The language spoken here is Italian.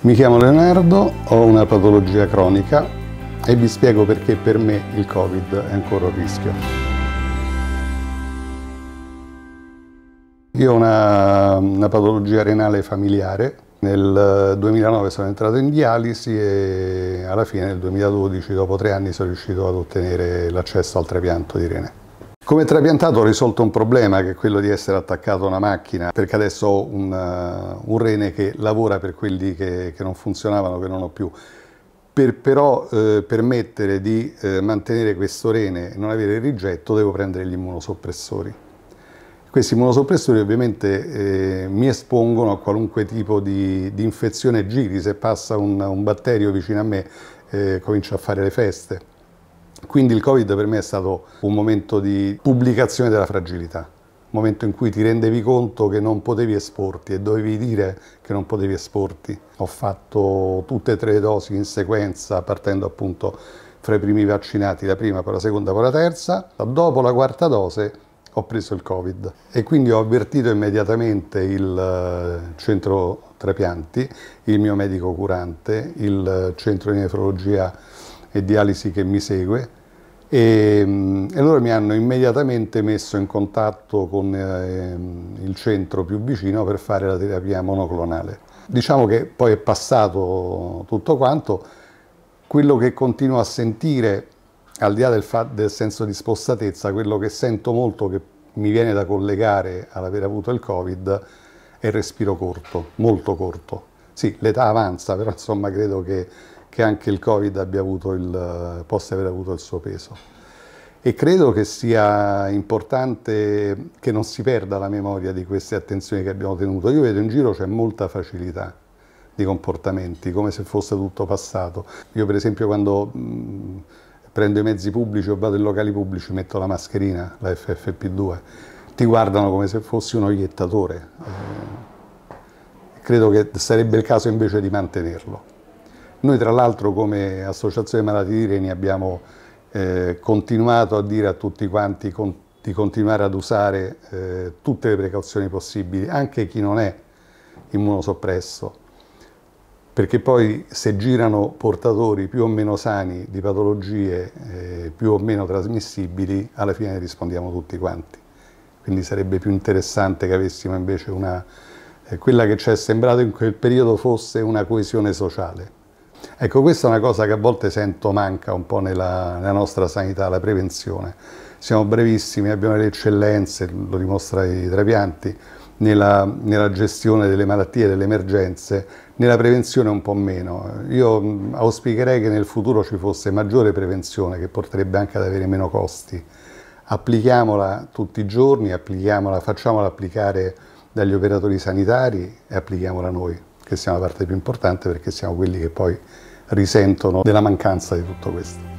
Mi chiamo Leonardo, ho una patologia cronica e vi spiego perché per me il Covid è ancora un rischio. Io ho una, una patologia renale familiare, nel 2009 eh, sono entrato in dialisi e alla fine del 2012, dopo tre anni, sono riuscito ad ottenere l'accesso al trapianto di rene. Come trapiantato ho risolto un problema che è quello di essere attaccato a una macchina perché adesso ho un, uh, un rene che lavora per quelli che, che, non funzionavano, che non ho più. Per però eh, permettere di eh, mantenere questo rene e non avere il rigetto devo prendere gli immunosoppressori. Questi immunosoppressori ovviamente eh, mi espongono a qualunque tipo di, di infezione giri, se passa un, un batterio vicino a me eh, comincia a fare le feste. Quindi il Covid per me è stato un momento di pubblicazione della fragilità, un momento in cui ti rendevi conto che non potevi esporti e dovevi dire che non potevi esporti. Ho fatto tutte e tre le dosi in sequenza, partendo appunto fra i primi vaccinati, la prima, poi la seconda, poi la terza. Dopo la quarta dose ho preso il Covid e quindi ho avvertito immediatamente il eh, centro trapianti, il mio medico curante, il eh, centro di nefrologia e dialisi che mi segue e, mm, e loro mi hanno immediatamente messo in contatto con eh, il centro più vicino per fare la terapia monoclonale. Diciamo che poi è passato tutto quanto, quello che continuo a sentire, al di là del, del senso di spostatezza, quello che sento molto che mi viene da collegare all'aver avuto il Covid è il respiro corto, molto corto. Sì, l'età avanza, però insomma credo che che anche il Covid abbia avuto il, possa aver avuto il suo peso. E credo che sia importante che non si perda la memoria di queste attenzioni che abbiamo tenuto. Io vedo in giro c'è molta facilità di comportamenti, come se fosse tutto passato. Io per esempio quando mh, prendo i mezzi pubblici o vado in locali pubblici metto la mascherina, la FFP2, ti guardano come se fossi un oiettatore. Ehm, credo che sarebbe il caso invece di mantenerlo. Noi tra l'altro come Associazione Malati di Reni abbiamo eh, continuato a dire a tutti quanti con, di continuare ad usare eh, tutte le precauzioni possibili, anche chi non è immunosoppresso, perché poi se girano portatori più o meno sani di patologie eh, più o meno trasmissibili, alla fine rispondiamo tutti quanti. Quindi sarebbe più interessante che avessimo invece una, eh, quella che ci è sembrato in quel periodo fosse una coesione sociale. Ecco, questa è una cosa che a volte sento manca un po' nella, nella nostra sanità, la prevenzione. Siamo brevissimi, abbiamo le eccellenze, lo dimostra i trapianti, nella, nella, gestione delle malattie, delle emergenze, nella prevenzione un po' meno. Io auspicherei che nel futuro ci fosse maggiore prevenzione che porterebbe anche ad avere meno costi. Applichiamola tutti i giorni, applichiamola, facciamola applicare dagli operatori sanitari e applichiamola noi che siamo la parte più importante perché siamo quelli che poi risentono della mancanza di tutto questo.